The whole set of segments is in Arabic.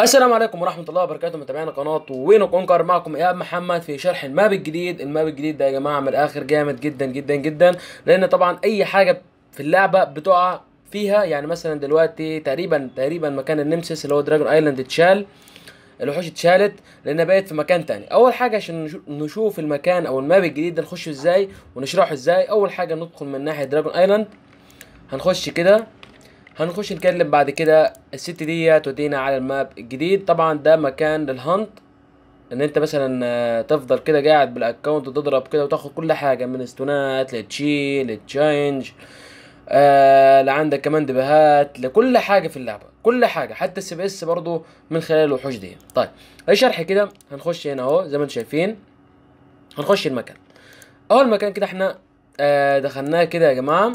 السلام عليكم ورحمة الله وبركاته متابعينا قناة وين كونكر معكم إيهاب محمد في شرح الماب الجديد الماب الجديد ده يا جماعة من الآخر جامد جدا جدا جدا لأن طبعا أي حاجة في اللعبة بتقع فيها يعني مثلا دلوقتي تقريبا تقريبا مكان النمسيس اللي هو دراجون ايلاند اتشال الوحوش اتشالت لان بقت في مكان تاني اول حاجه عشان نشوف المكان او الماب الجديد ده نخشه ازاي ونشرحه ازاي اول حاجه ندخل من ناحيه دراجون ايلاند هنخش كده هنخش نتكلم بعد كده الست دي تودينا على الماب الجديد طبعا ده مكان للهانت ان انت مثلا آه، تفضل كده قاعد بالاكونت وتضرب كده وتاخد كل حاجه من استونات لتشي لتشينج آه لعندك كمان دبهات لكل حاجه في اللعبه كل حاجه حتى السي بي اس برضو من خلال الوحوش دي طيب اي شرح كده هنخش هنا اهو زي ما انتم شايفين هنخش المكان اول مكان كده احنا آه دخلناه كده يا جماعه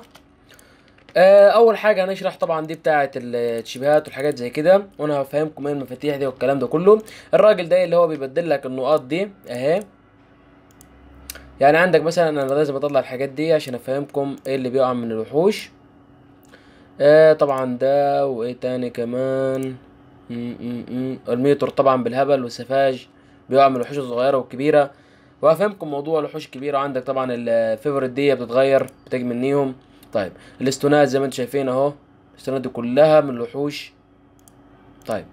آه، اول حاجه هنشرح طبعا دي بتاعه التشبيهات والحاجات زي كده وانا هفهمكم ايه المفاتيح دي والكلام ده كله الراجل ده اللي هو بيبدل لك النقاط دي اهي يعني عندك مثلا انا لازم اطلع الحاجات دي عشان افهمكم ايه اللي بيقع من الوحوش آه طبعا ده وايه تاني كمان الميتر طبعا بالهبل والسفاج بيقع من الوحوش الصغيره والكبيره وافهمكم موضوع الوحوش الكبيره عندك طبعا الفيفوريت دي بتتغير بتجمل نيهم طيب الاستونات زي ما انتم شايفين اهو الاستونات دي كلها من الوحوش طيب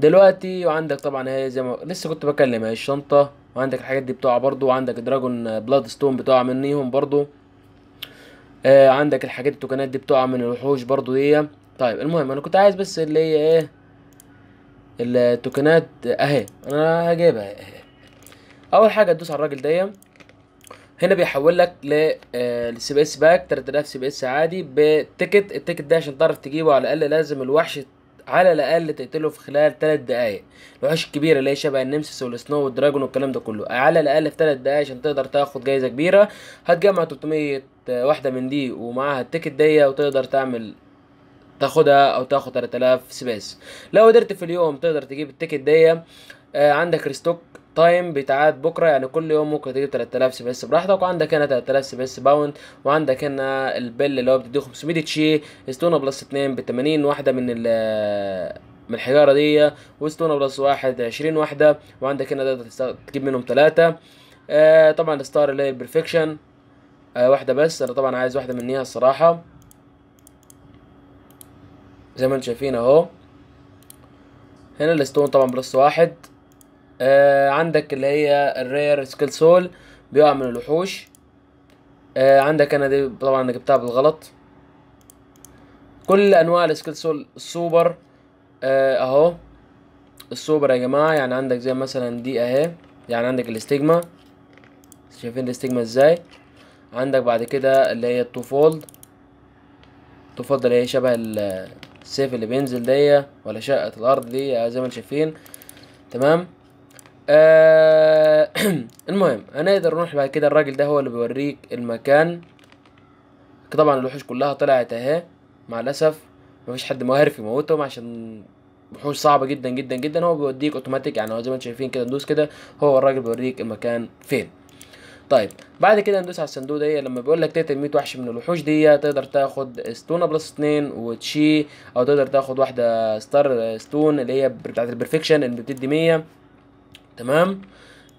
دلوقتي وعندك طبعا هي زي ما لسه كنت بكلم هي الشنطه وعندك الحاجات دي بتقع برضو وعندك دراجون بلاد ستون بتقع منيهم برضو آه عندك الحاجات التوكنات دي بتقع من الوحوش برضو هي طيب المهم انا كنت عايز بس اللي هي ايه التوكنات اهي انا هجيبها اهي اول حاجه تدوس على الراجل ده هنا بيحول لك آه، سي بي اس باك 3000 سي بي اس عادي بتيكت التيكت ده عشان تعرف تجيبه على الاقل لازم الوحش على الاقل تقتله في خلال 3 دقائق الوحش الكبيره اللي هي شبه النمسس والسنو والدراجون والكلام ده كله على الاقل في 3 دقائق عشان تقدر تاخد جايزه كبيره هتجمع 300 آه، واحده من دي ومعاها التيكت دي وتقدر تعمل تاخدها او تاخد 3000 سبيس لو قدرت في اليوم تقدر تجيب التيكت دي آه، عندك ريستوك تايم بيتعاد بكره يعني كل يوم ممكن تجيب 3000 سي بي اس براحتك وعندك هنا 3000 سي بي اس باوند وعندك هنا البل اللي هو بتديه 500 تشي ستونه بلس 2 ب 80 واحده من ال من الحجاره دي وستونه بلس 1 20 واحده وعندك هنا تقدر تجيب منهم ثلاثه آه، طبعا الستار اللي هي البرفكشن آه، واحده بس انا طبعا عايز واحده منيها الصراحه زي ما انتم شايفين اهو هنا الستون طبعا بلس واحد آه عندك اللي هي الرير سكيل سول بيقع من الوحوش آه عندك انا دي طبعا انا جبتها بالغلط كل انواع السكيل سول السوبر آه اهو السوبر يا جماعه يعني عندك زي مثلا دي اهي يعني عندك الاستجما شايفين الاستجما ازاي عندك بعد كده اللي هي التوفولد التوفولد اللي هي شبه السيف اللي بينزل دي ولا شقه الارض دي زي ما انتم شايفين تمام آه المهم هنقدر نروح بعد كده الراجل ده هو اللي بيوريك المكان طبعا الوحوش كلها طلعت اهي مع الاسف مفيش حد عارف يموتهم عشان وحوش صعبه جدا جدا جدا هو بيوديك اوتوماتيك يعني هو زي ما انتم شايفين كده ندوس كده هو الراجل بيوريك المكان فين طيب بعد كده ندوس على الصندوق ده لما بيقول لك تقتل 100 وحش من الوحوش دي تقدر تاخد ستونه بلس 2 وتشي او تقدر تاخد واحده ستار ستون اللي هي بتاعت البرفكشن اللي بتدي 100 تمام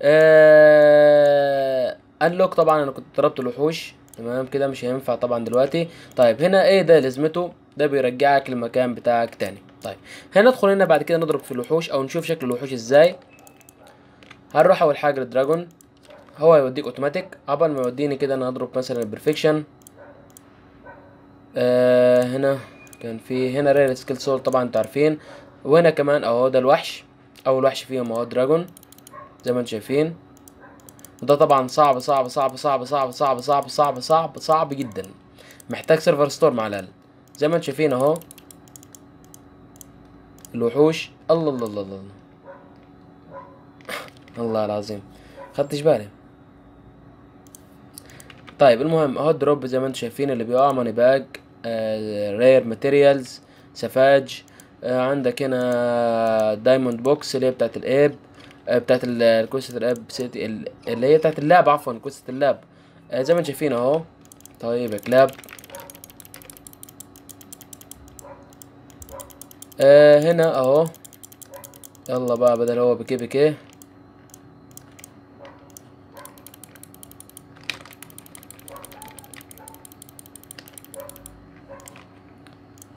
آه... انلوك طبعا انا كنت ضربت الوحوش تمام كده مش هينفع طبعا دلوقتي طيب هنا ايه ده لازمته ده بيرجعك للمكان بتاعك تاني طيب هندخل هنا بعد كده نضرب في الوحوش او نشوف شكل الوحوش ازاي هنروح اول حاجه للدراجون هو هيوديك اوتوماتيك قبل ما يوديني كده انا هضرب مثلا البرفكشن آه هنا كان في هنا رير سكيل سول طبعا انتوا عارفين وهنا كمان اهو ده الوحش اول وحش فيهم اهو دراجون زي ما انتم شايفين وده طبعا صعب صعب صعب صعب صعب صعب صعب صعب صعب صعب جدا محتاج سيرفر ستور مع الاقل زي ما انتم شايفين اهو الوحوش الله الله الله الله الله العظيم خدتش بالي طيب المهم اهو الدروب زي ما انتم شايفين اللي بيقع ماني باج آه رير ماتيريالز سفاج آه عندك هنا دايموند بوكس اللي هي بتاعت الايب آه، بتاعت الكوسة اللاب سيتي اللي هي بتاعت اللاب عفوا كوسة اللاب آه، زي ما انتم شايفين اهو طيب يا كلاب آه هنا اهو يلا بقى بدل هو بكي بكي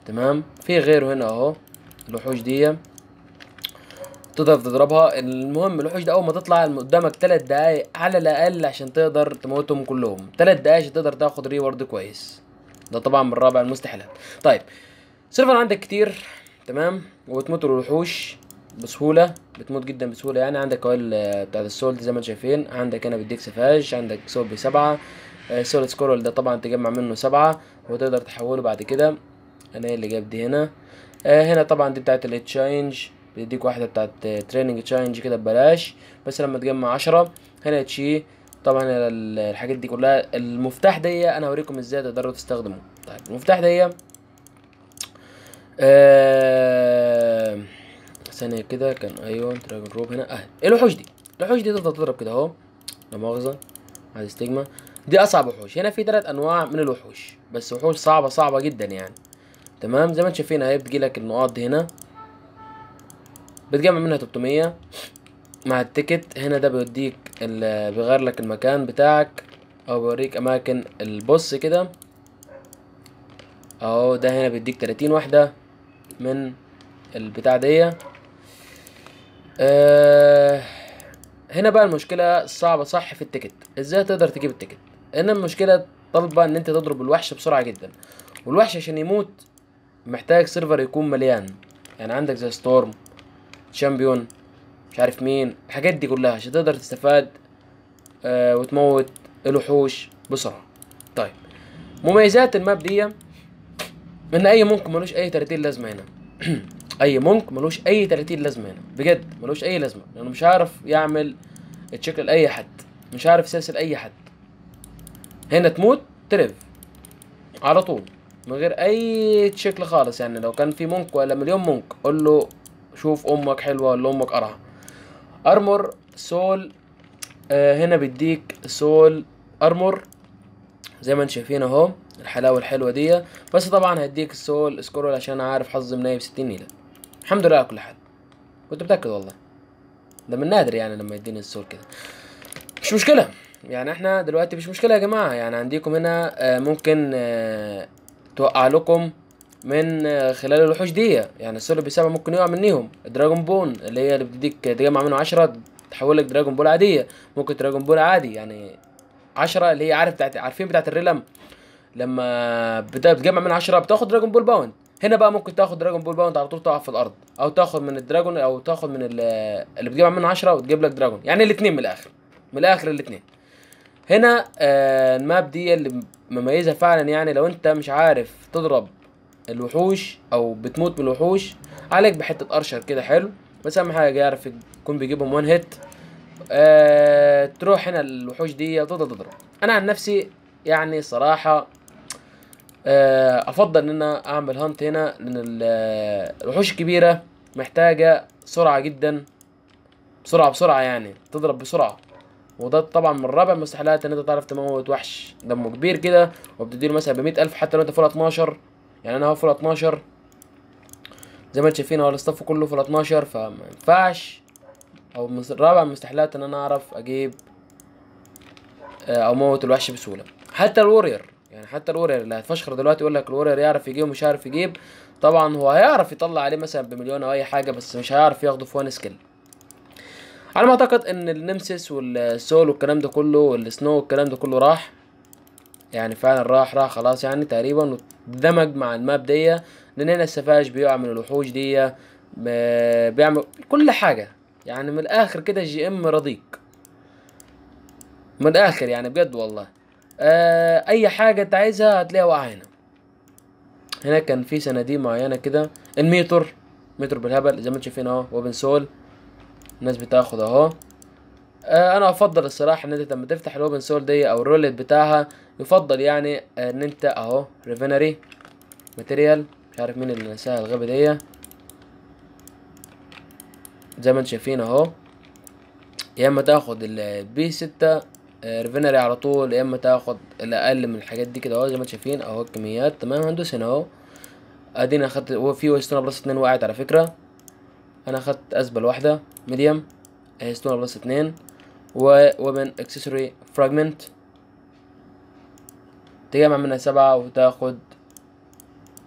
تمام في غيره هنا اهو الوحوش دي تقدر تضربها المهم الوحوش ده اول ما تطلع قدامك 3 دقايق على الاقل عشان تقدر تموتهم كلهم 3 دقايق عشان تقدر تاخد ريورد كويس ده طبعا من رابع المستحيلات طيب سيرفر عندك كتير تمام وبتموت الوحوش بسهوله بتموت جدا بسهوله يعني عندك قوائل آه، بتاعت السولت زي ما انتم شايفين عندك انا بديك سفاج عندك سول بسبعه آه، سولت سكورل ده طبعا تجمع منه سبعه وتقدر تحوله بعد كده انا اللي جاب دي هنا آه، هنا طبعا دي بتاعت التشينج بيديك واحدة بتاعت تريننج تشالنج كده ببلاش بس لما تجمع عشرة هنا تشي طبعا الحاجات دي كلها المفتاح دي إيه؟ انا هوريكم ازاي تقدروا تستخدموه طيب المفتاح دي إيه؟ آه ثانية كده كان ايوه دراجون روب هنا اهي إيه الوحوش دي الوحوش دي تفضل تضرب كده اهو لا مؤاخذة عايز استجمة دي اصعب وحوش هنا في تلات انواع من الوحوش بس وحوش صعبة صعبة جدا يعني تمام زي ما انت شايفين اهي بتجيلك النقاط دي هنا بتجمع منها 300 مع التيكت هنا ده بيوديك بيغير لك المكان بتاعك او بيوريك اماكن البص كده اهو ده هنا بيديك 30 واحده من البتاع دي أه هنا بقى المشكله الصعبه صح في التيكت ازاي تقدر تجيب التيكت هنا المشكله طالبه ان انت تضرب الوحش بسرعه جدا والوحش عشان يموت محتاج سيرفر يكون مليان يعني عندك زي ستورم شامبيون مش عارف مين الحاجات دي كلها عشان تقدر تستفاد آه وتموت الوحوش بسرعه طيب مميزات الماب دي ان اي مونك ملوش اي 30 لازمه هنا اي مونك ملوش اي 30 لازمه هنا بجد ملوش اي لازمه لانه مش عارف يعمل تشكل لاي حد مش عارف يسلسل اي حد هنا تموت ترف على طول من غير اي تشكل خالص يعني لو كان في مونك ولا مليون مونك قول له شوف امك حلوه ولا امك قرعه ارمور سول آه هنا بيديك سول ارمور زي ما انتم شايفين اهو الحلاوه الحلوه دي بس طبعا هديك السول سكرول عشان انا عارف حظي منايب 60 نيله الحمد لله على كل حال كنت متاكد والله ده من نادر يعني لما يديني السول كده مش مشكله يعني احنا دلوقتي مش مشكله يا جماعه يعني عندكم هنا آه ممكن آه توقع لكم من خلال الوحوش دي يعني السولو بيسابع ممكن يقع منيهم دراجون بون اللي هي اللي بتديك تجمع منه عشرة تحول لك دراجون بول عادية ممكن دراجون بول عادي يعني عشرة اللي هي عارف بتاعت عارفين بتاعت الريلم لما بتجمع من عشرة بتاخد دراجون بول باوند هنا بقى ممكن تاخد دراجون بول باوند على طول تقع في الارض او تاخد من الدراجون او تاخد من اللي بتجمع منه عشرة وتجيب لك دراجون يعني الاثنين من الاخر من الاخر الاثنين هنا آه الماب دي اللي مميزه فعلا يعني لو انت مش عارف تضرب الوحوش او بتموت من الوحوش عليك بحته ارشر كده حلو بس اهم حاجه يعرف يكون بيجيبهم وان هيت آه تروح هنا الوحوش دي تقدر تضرب انا عن نفسي يعني صراحه آه افضل ان انا اعمل هانت هنا لان آه، الوحوش الكبيره محتاجه سرعه جدا بسرعه بسرعه يعني تضرب بسرعه وده طبعا من رابع المستحيلات ان انت تعرف تموت وحش دمه كبير كده وبتديله مثلا ب الف حتى لو انت فوق 12 يعني انا هو في ال 12 زي ما انتم شايفين هو الاستاف كله في ال 12 فما ينفعش او رابع من المستحيلات ان انا اعرف اجيب آه، او موت الوحش بسهوله حتى الورير يعني حتى الورير اللي هتفشخر دلوقتي يقول لك الورير يعرف يجيب ومش عارف يجيب طبعا هو هيعرف يطلع عليه مثلا بمليون او اي حاجه بس مش هيعرف ياخده في وان سكيل على ما اعتقد ان النمسيس والسول والكلام ده كله والسنو والكلام ده كله راح يعني فعلا راح راح خلاص يعني تقريبا دمج مع الماب دية لان هنا السفاج بيقع من الوحوش دي بيعمل كل حاجة يعني من الاخر كده جي ام رضيك من الاخر يعني بجد والله آه اي حاجة انت عايزها هتلاقيها واقعة هنا هنا كان في صناديق معينة كده الميتر متر بالهبل زي ما انتم شايفين اهو وبنسول الناس بتاخد اهو آه، انا افضل الصراحه ان انت لما تفتح الاوبن سول دي او الروليت بتاعها يفضل يعني ان انت اهو ريفينري ماتيريال مش عارف مين اللي نساها الغابه دي زي ما انتم شايفين اهو يا اما تاخد البي ستة ريفينري آه، على طول يا اما تاخد الاقل من الحاجات دي كده اهو زي ما انتم شايفين اهو الكميات تمام هندوس هنا اهو ادينا اخدت وفي ويستون بلس اتنين وقعت على فكره انا اخدت اسبل واحده ميديم هيستون آه، بلس اتنين و ومن اكسسوري فراجمنت تجمع منها سبعة وتاخد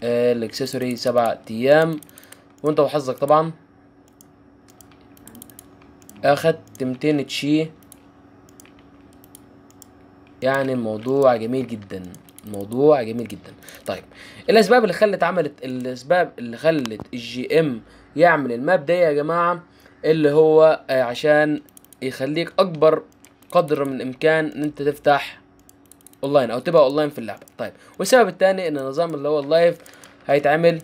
آه، الاكسسوري سبعة ايام وانت وحظك طبعا اخدت ميتين تشي يعني الموضوع جميل جدا الموضوع جميل جدا طيب الاسباب اللي خلت عملت الاسباب اللي خلت الجي ام يعمل الماب ده يا جماعه اللي هو آه، عشان يخليك اكبر قدر من الامكان ان انت تفتح اونلاين او تبقى اونلاين في اللعبه طيب والسبب الثاني ان النظام اللي هو اللايف هيتعمل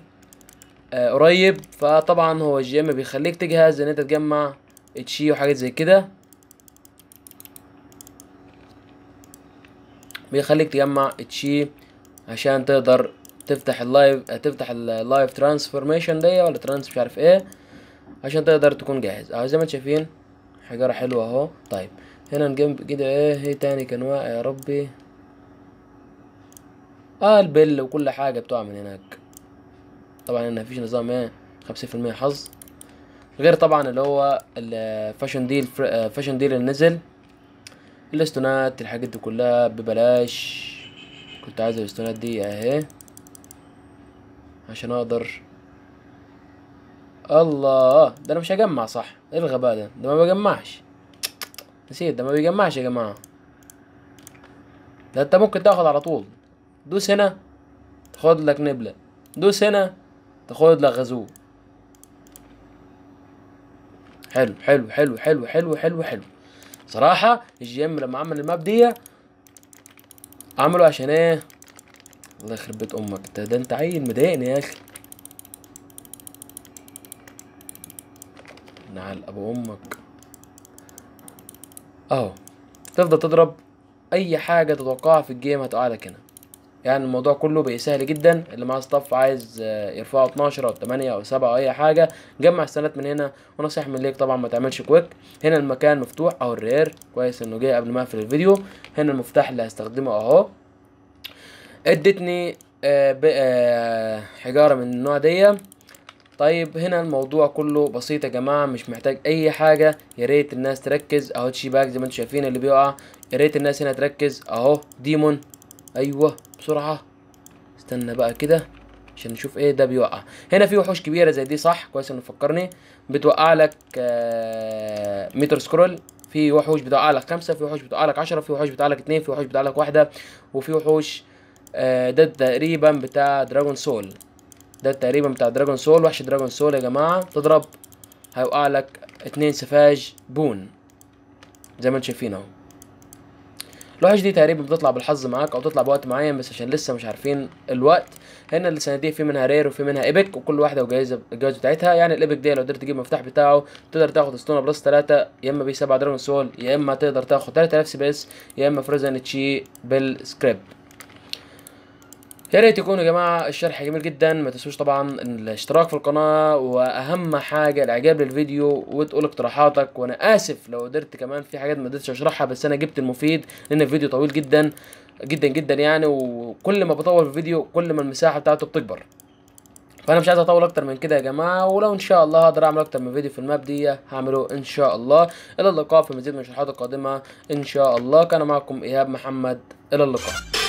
آه قريب فطبعا هو الجيم بيخليك تجهز ان انت تجمع اتشي وحاجات زي كده بيخليك تجمع اتشي عشان تقدر تفتح اللايف آه، تفتح اللايف ترانسفورميشن دي ولا ترانس مش عارف ايه عشان تقدر تكون جاهز اهو زي ما انتم شايفين حجارة حلوة اهو طيب هنا نجيب كده ايه ايه تاني كان واقع يا ربي اه البل وكل حاجة بتوع من هناك طبعا هنا مفيش نظام ايه خمسين في المية حظ غير طبعا اللي هو الفاشن ديل فاشن ديل اللي نزل الاستونات الحاجات دي كلها ببلاش كنت عايز الاستونات دي اهي عشان اقدر الله ده انا مش هجمع صح ايه الغباء ده ده ما بجمعش نسيت ده ما بيجمعش يا جماعه ده انت ممكن تاخد على طول دوس هنا تاخد لك نبله دوس هنا تاخد لك غزو حلو حلو حلو حلو حلو حلو حلو صراحه الجيم لما عمل الماب دي عمله عشان ايه الله يخرب بيت امك ده انت عيل مضايقني يا اخي على ابو امك اهو تفضل تضرب اي حاجه تتوقعها في الجيم هتقعدك هنا يعني الموضوع كله بقى سهل جدا اللي معاه صف عايز آه، يرفعه 12 او 8 او 7 او اي حاجه جمع السنات من هنا ونصيحه من ليك طبعا ما تعملش كويك هنا المكان مفتوح اهو الرير كويس انه جه قبل ما اقفل الفيديو هنا المفتاح اللي هستخدمه اهو ادتني آه، آه، حجاره من النوع ديه طيب هنا الموضوع كله بسيط يا جماعه مش محتاج اي حاجه يا ريت الناس تركز اهو تشي باك زي ما انتم شايفين اللي بيقع يا ريت الناس هنا تركز اهو ديمون ايوه بسرعه استنى بقى كده عشان نشوف ايه ده بيوقع هنا في وحوش كبيره زي دي صح كويس انه فكرني بتوقع لك آه، متر سكرول في وحوش بتوقع لك خمسة في وحوش بتوقع لك عشرة في وحوش بتوقع لك اتنين في وحوش بتوقع لك واحدة وفي وحوش آه، ده تقريبا بتاع دراجون سول ده تقريبا بتاع دراجون سول وحش دراجون سول يا جماعه تضرب هيوقع لك اتنين سفاج بون زي ما انتم شايفين اهو الوحش دي تقريبا بتطلع بالحظ معاك او تطلع بوقت معين بس عشان لسه مش عارفين الوقت هنا الصناديق في منها رير وفي منها ايبك وكل واحده وجايزه الجوائز بتاعتها يعني الايبك دي لو قدرت تجيب المفتاح بتاعه تقدر تاخد اسطوانه بلس تلاتة يا اما بي سبعة دراجون سول يا اما تقدر تاخد تلاتة سي بس يا اما فريزن تشي بالسكريبت يا ريت يا جماعه الشرح جميل جدا ما تنسوش طبعا الاشتراك في القناه واهم حاجه الاعجاب للفيديو وتقول اقتراحاتك وانا اسف لو قدرت كمان في حاجات ما قدرتش اشرحها بس انا جبت المفيد لان الفيديو طويل جدا جدا جدا يعني وكل ما بطول في الفيديو كل ما المساحه بتاعته بتكبر فانا مش عايز اطول اكتر من كده يا جماعه ولو ان شاء الله هقدر اعمل اكتر من فيديو في الماب دي هعمله ان شاء الله الى اللقاء في مزيد من الشروحات القادمه ان شاء الله كان معكم ايهاب محمد الى اللقاء